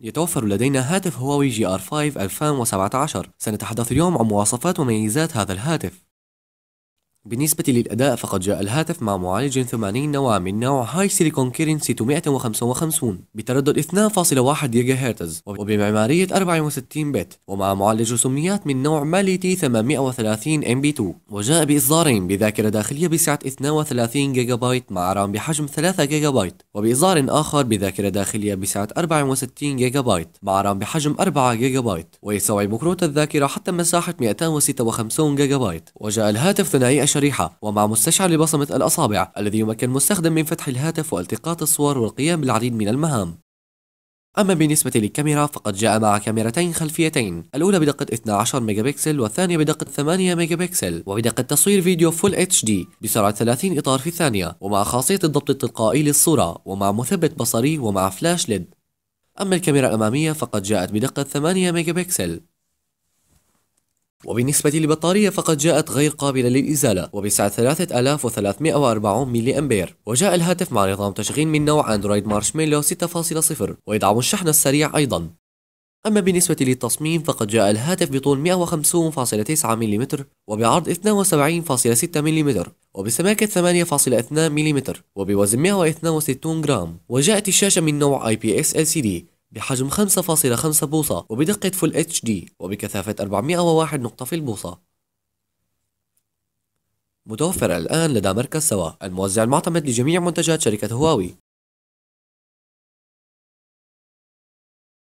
يتوفر لدينا هاتف هواوي جي ار 5 2017 سنتحدث اليوم عن مواصفات وميزات هذا الهاتف بالنسبة للأداء فقد جاء الهاتف مع معالج 80 نواة من نوع هاي سيليكون كيرين 655 بتردد 2.1 جيجا هرتز وبمعمارية 64 بت ومع معالج سميات من نوع مالي تي 830 ام بي 2 وجاء بإصدارين بذاكرة داخلية بسعة 32 جيجا بايت مع رام بحجم 3 جيجا بايت وبإصدار آخر بذاكرة داخلية بسعة 64 جيجا بايت مع رام بحجم 4 جيجا بايت ويستوعب كروت الذاكرة حتى مساحة 256 جيجا بايت وجاء الهاتف ثنائي الشريحة ومع مستشعر لبصمة الأصابع الذي يمكن المستخدم من فتح الهاتف والتقاط الصور والقيام بالعديد من المهام أما بالنسبة للكاميرا فقد جاء مع كاميرتين خلفيتين الأولى بدقة 12 ميجا بكسل والثانية بدقة 8 ميجا بكسل وبدقة تصوير فيديو فول اتش دي بسرعة 30 إطار في الثانية ومع خاصية الضبط التلقائي للصورة ومع مثبت بصري ومع فلاش ليد أما الكاميرا الأمامية فقد جاءت بدقة 8 ميجا بكسل وبالنسبة للبطارية فقد جاءت غير قابلة للإزالة وبسعة 3340 ملي أمبير وجاء الهاتف مع نظام تشغيل من نوع أندرويد مارشميلو 6.0 ويدعم الشحن السريع أيضا أما بالنسبة للتصميم فقد جاء الهاتف بطول 150.9 ملم وبعرض 72.6 ملم وبسماكة 8.2 ملم وبوزن 162 جرام وجاءت الشاشة من نوع IPS LCD بحجم 5.5 بوصة وبدقة فول اتش دي وبكثافة 401 نقطة في البوصة متوفر الآن لدى مركز سوا الموزع المعتمد لجميع منتجات شركة هواوي